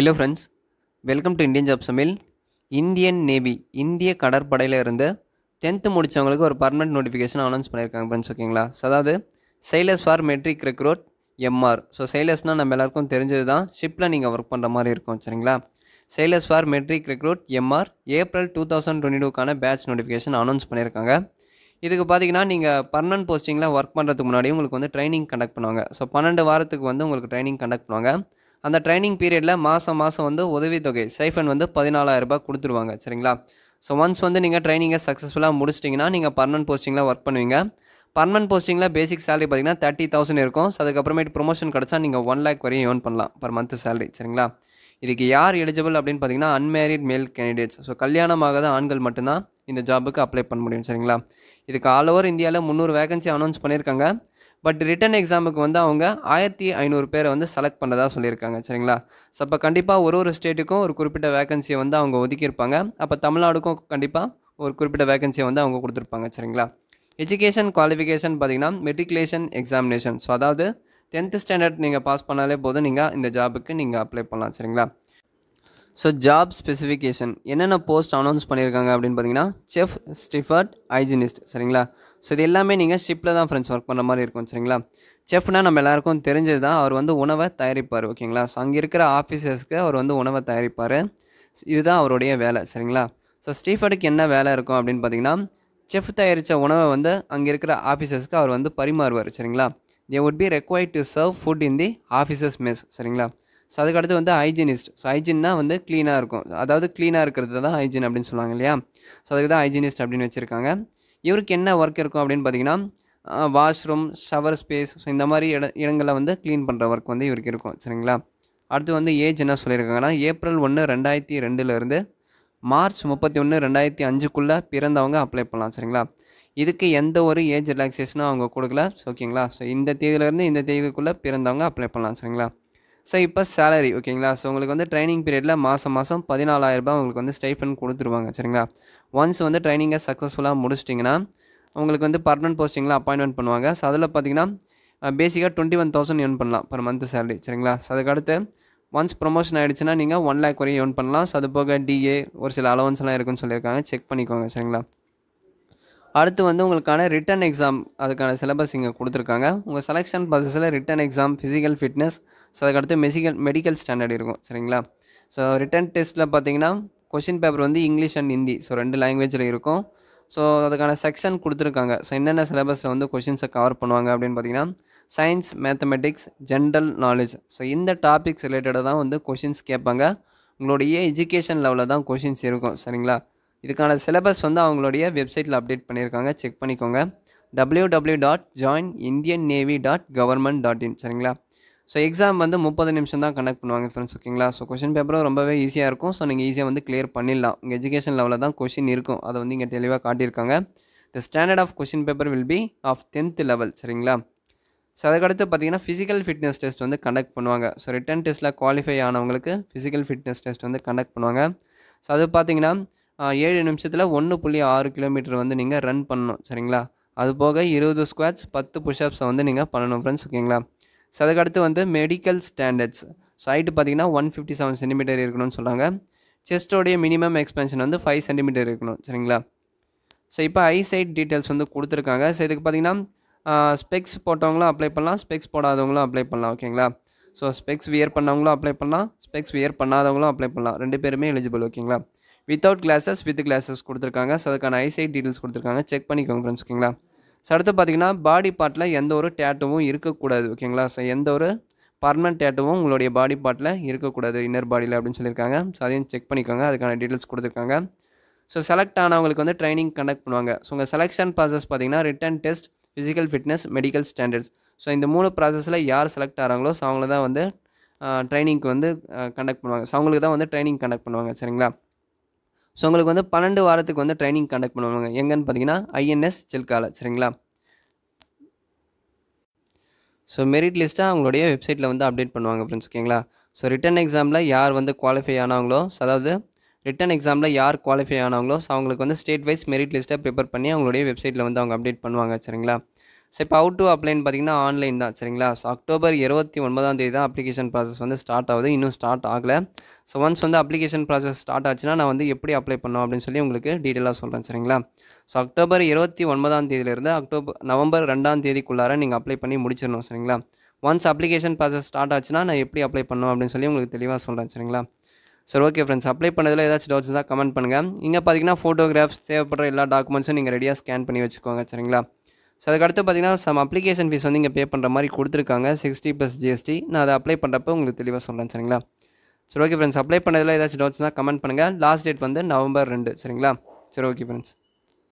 hello friends welcome to Indian job சமையல் Indian navy இந்திய கடற்படையில் இருந்து டென்த்து முடித்தவங்களுக்கு ஒரு பர்மனெண்ட் நோட்டிஃபிகேஷன் அனௌன்ஸ் பண்ணியிருக்காங்க ஃப்ரெண்ட்ஸ் ஓகேங்களா ஸோ அதாவது sailors for matric recruit MR so சைலஸ்னால் நம்ம எல்லாருக்கும் தெரிஞ்சது தான் ஷிப்பில் நீங்கள் ஒர்க் பண்ணுற மாதிரி இருக்கும் சரிங்களா sailors for matric recruit MR April two thousand twenty டூக்கான பேட்ச் நோட்டிஃபிகேஷன் அனௌன்ஸ் பண்ணியிருக்காங்க இதுக்கு பார்த்தீங்கன்னா நீங்கள் பர்மனெண்ட் போஸ்டிங்கில் ஒர்க் பண்ணுறதுக்கு முன்னாடி உங்களுக்கு வந்து ட்ரைனிங் கண்டக்ட் பண்ணுவாங்க ஸோ பன்னெண்டு வாரத்துக்கு வந்து உங்களுக்கு ட்ரைனிங் கண்டக்ட் பண்ணுவாங்க அந்த ட்ரைனிங் பீரியடில் மாதம் மாதம் வந்து உதவித்தொகை சைஃபன் வந்து பதினாலாயிரரூபா கொடுத்துருவாங்க சரிங்களா ஸோ ஒன்ஸ் வந்து நீங்கள் ட்ரைனிங்கை சக்ஸஸ்ஃபுல்லாக முடிச்சிட்டிங்கன்னா நீங்கள் பர்மனன்ட் போஸ்டிங்கில் ஒர்க் பண்ணுவீங்க பர்மனன்ட் போஸ்டிங்கில் பேசிக் சேலரி பார்த்தீங்கன்னா தேர்ட்டி தௌசண்ட் இருக்கும் ஸோ அதுக்கப்புறமேட்டு ப்ரொமோஷன் கிடச்சா நீங்கள் ஒன் லேக் வரையும் ஏர்ன் பண்ணலாம் பர் மந்த் சேலரி சரிங்களா இதுக்கு யார் எலிஜிபிள் அப்படின்னு பார்த்தீங்கன்னா அன்மேரிட் மேல் கேண்டிடேட்ஸ் ஸோ கல்யாணமாகாத ஆண்கள் மட்டும்தான் இந்த ஜாபுக்கு அப்ளை பண்ண முடியும் சரிங்களா இதுக்கு ஆல் ஓவர் இந்தியாவில் முந்நூறு வேகன்சி அனௌன்ஸ் பண்ணியிருக்காங்க பட் ரிட்டன் எக்ஸாமுக்கு வந்து அவங்க ஆயிரத்தி ஐநூறு பேரை வந்து செலக்ட் பண்ணுறதா சொல்லியிருக்காங்க சரிங்களா ஸோ அப்போ கண்டிப்பாக ஒரு ஒரு ஸ்டேட்டுக்கும் ஒரு குறிப்பிட்ட வேகன்சியை வந்து அவங்க ஒதுக்கியிருப்பாங்க அப்போ தமிழ்நாடுக்கும் கண்டிப்பாக ஒரு குறிப்பிட்ட வேகன்சியை வந்து அவங்க கொடுத்துருப்பாங்க சரிங்களா எஜுகேஷன் குவாலிஃபிகேஷன் பார்த்திங்கன்னா மெட்ரிகுலேஷன் எக்ஸாமினேஷன் ஸோ அதாவது டென்த்து ஸ்டாண்டர்ட் நீங்கள் பாஸ் பண்ணாலே போதும் நீங்கள் இந்த ஜாபுக்கு நீங்கள் அப்ளை பண்ணலாம் சரிங்களா ஸோ ஜாப் ஸ்பெசிஃபிகேஷன் என்னென்ன போஸ்ட் அனௌன்ஸ் பண்ணியிருக்காங்க அப்படின்னு பார்த்தீங்கன்னா செஃப் ஸ்டிஃபர்ட் ஹைஜினிஸ்ட் சரிங்களா ஸோ இது எல்லாமே நீங்கள் ஷிப்பில் தான் ஃப்ரெண்ட்ஸ் ஒர்க் பண்ணுற மாதிரி இருக்கும் சரிங்களா செஃப்னால் நம்ம எல்லாேருக்கும் தெரிஞ்சது தான் அவர் வந்து உணவை தயாரிப்பார் ஓகேங்களா ஸோ அங்கே இருக்கிற ஆஃபீஸர்ஸ்க்கு அவர் வந்து உணவை தயாரிப்பார் இதுதான் அவருடைய வேலை சரிங்களா ஸோ ஸ்டீஃபர்டுக்கு என்ன வேலை இருக்கும் அப்படின்னு பார்த்தீங்கன்னா செஃப் தயாரித்த உணவை வந்து அங்கே இருக்கிற ஆஃபீஸர்ஸ்க்கு அவர் வந்து பரிமாறுவார் சரிங்களா they would be required to serve food in the officers mess சரிங்களா ஸோ அதுக்கடுத்து வந்து ஹைஜீனிஸ்ட் ஸோ ஹைஜின்னா வந்து க்ளீனாக இருக்கும் அதாவது க்ளீனாக இருக்கிறது தான் ஹைஜின் அப்படின்னு சொல்லுவாங்க இல்லையா ஸோ அதுக்கு தான் ஹைஜீனிஸ்ட் அப்படின்னு வச்சுருக்காங்க இவருக்கு என்ன ஒர்க் இருக்கும் அப்படின்னு பார்த்தீங்கன்னா வாஷ்ரூம் ஷவர் ஸ்பேஸ் ஸோ இந்த மாதிரி இட இடங்களில் வந்து க்ளீன் பண்ணுற ஒர்க் வந்து இவருக்கு இருக்கும் சரிங்களா அடுத்து வந்து ஏஜ் என்ன சொல்லியிருக்காங்கன்னா ஏப்ரல் ஒன்று ரெண்டாயிரத்தி ரெண்டுலேருந்து மார்ச் முப்பத்தி ஒன்று ரெண்டாயிரத்தி அஞ்சுக்குள்ளே பிறந்தவங்க அப்ளை பண்ணலாம் சரிங்களா இதுக்கு எந்த ஒரு ஏஜ் ரிலாக்ஸேஷனும் அவங்க கொடுக்கல ஓகேங்களா ஸோ இந்த தேதியிலேருந்து இந்த தேதிக்குள்ளே பிறந்தவங்க அப்ளை பண்ணலாம் சரிங்களா ஸோ இப்போ சேலரி ஓகேங்களா ஸோ உங்களுக்கு வந்து ட்ரைனிங் பீரியடில் மாதம் மாதம் ரூபாய் உங்களுக்கு வந்து ஸ்டைஃபன் கொடுத்துருவாங்க சரிங்களா ஒன்ஸ் வந்து ட்ரைனிங்கை சக்ஸஸ்ஃபுல்லாக முடிச்சிட்டிங்கன்னா உங்களுக்கு வந்து பர்மனன்ட் போஸ்டிங்கில் அப்பாயின்மெண்ட் பண்ணுவாங்க ஸோ அதில் பார்த்தீங்கன்னா பேசிக்காக டுவெண்ட்டி ஒன் தௌசண்ட் ஏர்ன் பண்ணலாம் பர் மந்த் சேலரி சரிங்களா ஸோ அதுக்கடுத்து ஒன்ஸ் ப்ரொமோஷன் ஆகிடுச்சுன்னா நீங்கள் ஒன் லேக் வரையும் ஏர்ன் பண்ணலாம் ஸோ அது போக டிஏ ஒரு சில அலவன்ஸ்லாம் இருக்குன்னு சொல்லியிருக்காங்க செக் பண்ணிக்கோங்க சரிங்களா அடுத்து வந்து உங்களுக்கான ரிட்டன் எக்ஸாம் அதுக்கான சிலபஸ் இங்கே கொடுத்துருக்காங்க உங்கள் செலெக்ஷன் ப்ராசஸில் written exam physical fitness so அதுக்கடுத்து மெசிக்கல் மெடிக்கல் ஸ்டாண்டர்ட் இருக்கும் சரிங்களா ஸோ ரிட்டன் டெஸ்ட்டில் பார்த்தீங்கன்னா கொஷின் பேப்பர் வந்து இங்கிலீஷ் அண்ட் ஹிந்தி ஸோ ரெண்டு லாங்குவேஜில் இருக்கும் ஸோ அதுக்கான செக்ஷன் கொடுத்துருக்காங்க ஸோ என்னென்ன சிலபஸில் வந்து கொஷின்ஸை கவர் பண்ணுவாங்க அப்படின்னு பார்த்தீங்கன்னா science mathematics general knowledge so இந்த டாபிக்ஸ் ரிலேட்டடாக தான் வந்து கொஷின்ஸ் கேட்பாங்க உங்களுடைய எஜுகேஷன் லெவலில் தான் கொஷின்ஸ் இருக்கும் சரிங்களா இதுக்கான சிலபஸ் வந்து அவங்களுடைய வெப்சைட்டில் அப்டேட் பண்ணியிருக்காங்க செக் பண்ணிக்கோங்க W W dot join Indian navy dot government dot in சரிங்களா ஸோ எக்ஸாம் வந்து முப்பது நிமிஷம் தான் கண்டக்ட் பண்ணுவாங்க ஃப்ரெண்ட்ஸ் ஓகேங்களா ஸோ கொஷின் பேப்பரும் ரொம்பவே ஈஸியாக இருக்கும் ஸோ நீங்கள் ஈஸியாக வந்து கிளியர் பண்ணிடலாம் உங்கள் எஜுகேஷன் லெவலில் தான் கொஷின் இருக்கும் அதை வந்து இங்கே தெளிவாக காட்டியிருக்காங்க the standard of question paper will be of tenth level சரிங்களா ஸோ அதுக்கடுத்து பார்த்தீங்கன்னா ஃபிசிக்கல் ஃபிட்னஸ் டெஸ்ட் வந்து கண்டக்ட் பண்ணுவாங்க ஸோ ரிட்டன் டெஸ்ட்டில் குவாலிஃபை ஆனவங்களுக்கு ஃபிசிக்கல் ஃபிட்னஸ் டெஸ்ட் வந்து கண்டக்ட் பண்ணுவாங்க ஸோ அது பார்த்தீங்கன்னா ஏழு நிமிஷத்தில் ஒன்று புள்ளி ஆறு கிலோமீட்டர் வந்து நீங்கள் ரன் பண்ணணும் சரிங்களா அது போக இருபது ஸ்குவாட்ஸ் பத்து புஷ்அப்ஸை வந்து நீங்கள் பண்ணணும் ஃப்ரெண்ட்ஸ் ஓகேங்களா ஸோ அதுக்கடுத்து வந்து மெடிக்கல் ஸ்டாண்டர்ட்ஸ் ஸோ ஹைட்டு பார்த்தீங்கன்னா ஒன் ஃபிஃப்டி செவன் சென்டிமீட்டர் இருக்கணும்னு சொல்கிறாங்க செஸ்ட்டோடைய மினிமம் எக்ஸ்பென்ஷன் வந்து ஃபைவ் சென்டிமீட்டர் இருக்கணும் சரிங்களா ஸோ இப்போ ஐசைட் டீட்டெயில்ஸ் வந்து கொடுத்துருக்காங்க ஸோ இதுக்கு பார்த்தீங்கன்னா ஸ்பெக்ஸ் போட்டவங்களும் அப்ளை பண்ணலாம் ஸ்பெக்ஸ் போடாதவங்களும் அப்ளை பண்ணலாம் ஓகேங்களா ஸோ ஸ்பெக்ஸ் வியர் பண்ணவங்களும் அப்ளை பண்ணலாம் ஸ்பெக்ஸ் வியர் பண்ணாதவங்களும் அப்ளை பண்ணலாம் ரெண்டு பேருமே எலிஜிபிள் ஓகேங்களா வித்தவுட் கிளாஸஸ் வித் கிளாஸஸ் கொடுத்துருக்காங்க ஸோ அதுக்கான ஐசைட் டீட்டெயில்ஸ் கொடுத்துருக்காங்க செக் பண்ணிக்கோங்க ஃப்ரெண்ட்ஸ் ஓகேங்களா ஸோ அடுத்து பார்த்தீங்கன்னா பாடி பார்ட்டில் எந்த ஒரு டேட்டுவும் இருக்கக்கூடாது ஓகேங்களா ஸோ எந்த ஒரு பர்மனன்ட் டேட்டுவும் உங்களுடைய பாடி பார்ட்டில் இருக்கக்கூடாது இன்னர் பாடியில் அப்படின்னு சொல்லியிருக்காங்க ஸோ அதையும் செக் பண்ணிக்கோங்க அதுக்கான டீட்டெயில்ஸ் கொடுத்துருக்காங்க ஸோ செலக்ட் ஆனவங்களுக்கு வந்து ட்ரைனிங் கண்டக்ட் பண்ணுவாங்க ஸோ உங்கள் செலெக்ஷன் ப்ராசஸ் பார்த்தீங்கன்னா written test physical fitness medical standards so இந்த மூணு ப்ராசஸில் யார் செலக்ட் ஆகிறாங்களோ ஸோ அவங்கள தான் வந்து ட்ரைனிங்க்கு வந்து கண்டக்ட் பண்ணுவாங்க ஸோ அவங்களுக்கு தான் வந்து ட்ரைனிங் கண்டக்ட் பண்ணுவாங்க சரிங்களா ஸோ உங்களுக்கு வந்து பன்னெண்டு வாரத்துக்கு வந்து ட்ரைனிங் கண்டக்ட் பண்ணுவாங்க எங்கன்னு பார்த்தீங்கன்னா ஐஎன்எஸ் சில்கால சரிங்களா ஸோ மெரிட் லிஸ்ட்டாக அவங்களுடைய வெப்சைட்டில் வந்து அப்டேட் பண்ணுவாங்க ஃப்ரெண்ட்ஸ் ஓகேங்களா ஸோ ரிட்டன் எக்ஸாமில் யார் வந்து குவாலிஃபை ஆனவங்களோ அதாவது ரிட்டன் எக்ஸாமில் யார் குவாலிஃபை ஆனவங்களோ ஸோ அவங்களுக்கு வந்து ஸ்டேட் வைஸ் மெரிட் லிஸ்ட்டை ப்ரிப்பேர் பண்ணி அவங்களுடைய வெப்சைட்டில் வந்து அவங்க அப்டேட் பண்ணுவாங்க சரிங்களா சரி இப்போ அவுட் டு அப்ளைன்னு பார்த்தீங்கன்னா ஆன்லைன் தான் சரிங்களா ஸோ அக்டோபர் இருபத்தி ஒன்பதாம் தேதி தான் அப்ளிகேஷன் ப்ராசஸ் வந்து ஸ்டார்ட் ஆகுது இன்னும் ஸ்டார்ட் ஆகலை ஸோ ஒன்ஸ் வந்து அப்ளிகேஷன் ப்ராசஸ் ஸ்டார்ட் ஆச்சுன்னா நான் வந்து எப்படி அப்ளை பண்ணோம் அப்படின்னு சொல்லி உங்களுக்கு டீட்டெயிலாக சொல்கிறேன் சரிங்களா ஸோ அக்டோபர் இருபத்தி ஒன்பதாம் தேதியிலேருந்து அக்டோபர் நவம்பர் ரெண்டாம் தேதிக்குள்ளார நீங்கள் அப்ளை பண்ணி முடிச்சிடணும் சரிங்களா ஒன்ஸ் அப்ளிகேஷன் ப்ராசஸ் ஸ்டார்ட் ஆச்சுன்னா நான் எப்படி அப்ளை பண்ணோம் அப்படின்னு சொல்லி உங்களுக்கு தெளிவாக சொல்கிறேன் சரிங்களா சரி ஓகே ஃப்ரெண்ட்ஸ் அப்ளை பண்ணதில் ஏதாச்சும் டவுட்ஸ் தான் கமெண்ட் பண்ணுங்கள் இங்கே பார்த்தீங்கன்னா ஃபோட்டோகிராஃப்ஸ் தேவைப்படுற எல்லா டாக்குமெண்ட்ஸும் நீங்கள் ரெடியாக ஸ்கேன் பண்ணி வச்சுக்கோங்க சரிங்களா ஸோ அதுக்கடுத்து பார்த்திங்கன்னா சம் அப்ளிகேஷன் ஃபீஸ் வந்து இங்கே பே பண்ணுற மாதிரி கொடுத்துருக்காங்க சிக்ஸ்டி ப்ளஸ் ஜிஎஸ்டி நான் அதை அப்ளை பண்ணுறப்போ உங்களுக்கு தெளிவாக சொல்கிறேன் சரிங்களா சரி ஓகே ஃப்ரெண்ட்ஸ் அப்ளை பண்ணதில் ஏதாச்சும் டவுட்ஸ் தான் கமெண்ட் பண்ணுங்கள் லாஸ்ட் டேட் வந்து நவம்பர் ரெண்டு சரிங்களா சரி ஓகே ஃப்ரெண்ட்ஸ்